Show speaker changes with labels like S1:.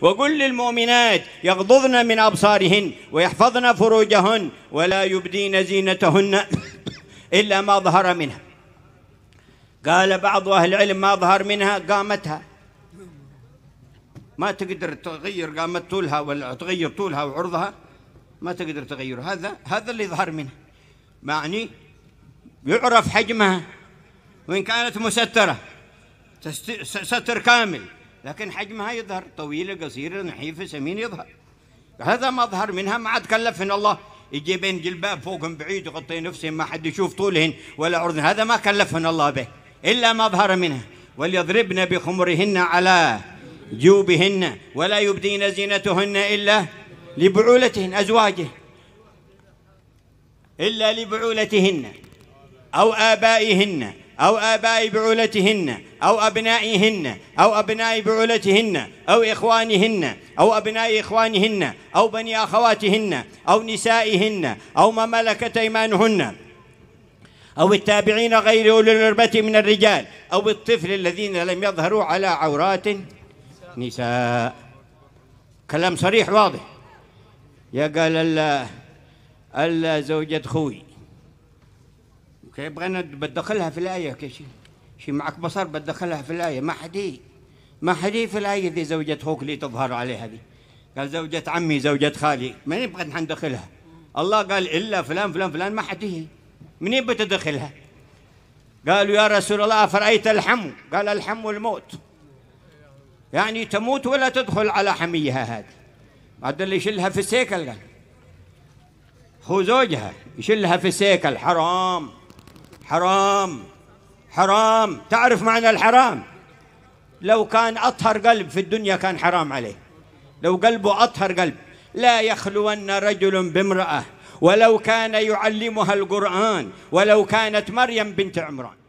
S1: وقل للمؤمنات يغضضن من أبصارهن ويحفظن فروجهن ولا يبدين زينتهن إلا ما ظهر منها قال بعض أهل العلم ما ظهر منها قامتها ما تقدر تغير قامت طولها ولا تغير طولها وعرضها ما تقدر تغير هذا هذا اللي ظهر منها معني يعرف حجمها وإن كانت مسترة ستر كامل لكن حجمها يظهر طويلة قصيرة نحيفة سمين يظهر هذا مظهر منها ما عاد كلفهن الله يجيبين جلباب فوقهم بعيد يغطي نفسهم ما حد يشوف طولهن ولا عرضهن هذا ما كلفهن الله به إلا ما ظهر منها وليضربن بخمرهن على جيوبهن ولا يبدين زينتهن إلا لبعولتهن أزواجه إلا لبعولتهن أو آبائهن أو آباء بعولتهن أو أبنائهن أو أبناء بعولتهن أو إخوانهن أو أبناء إخوانهن أو بني أخواتهن أو نسائهن أو ما ملكت أيمانهن أو التابعين غير أولي الإربة من الرجال أو الطفل الذين لم يظهروا على عورات نساء كلام صريح واضح يا قال الا الا زوجة خوي يبغى بدخلها في الايه كشي شي معك بصر بدخلها في الايه ما حدي ما حدي في الايه ذي زوجة اخوك اللي تظهر عليها ذي قال زوجة عمي زوجة خالي ما نبغى نحن ندخلها الله قال الا فلان فلان فلان ما حدي منين بتدخلها قالوا يا رسول الله افرايت الحم قال الحم الموت يعني تموت ولا تدخل على حميها هذه بعد اللي يشلها في السيكل قال هو زوجها يشلها في السيكل حرام حرام حرام تعرف معنى الحرام لو كان أطهر قلب في الدنيا كان حرام عليه لو قلبه أطهر قلب لا يخلون رجل بامرأة ولو كان يعلمها القرآن ولو كانت مريم بنت عمران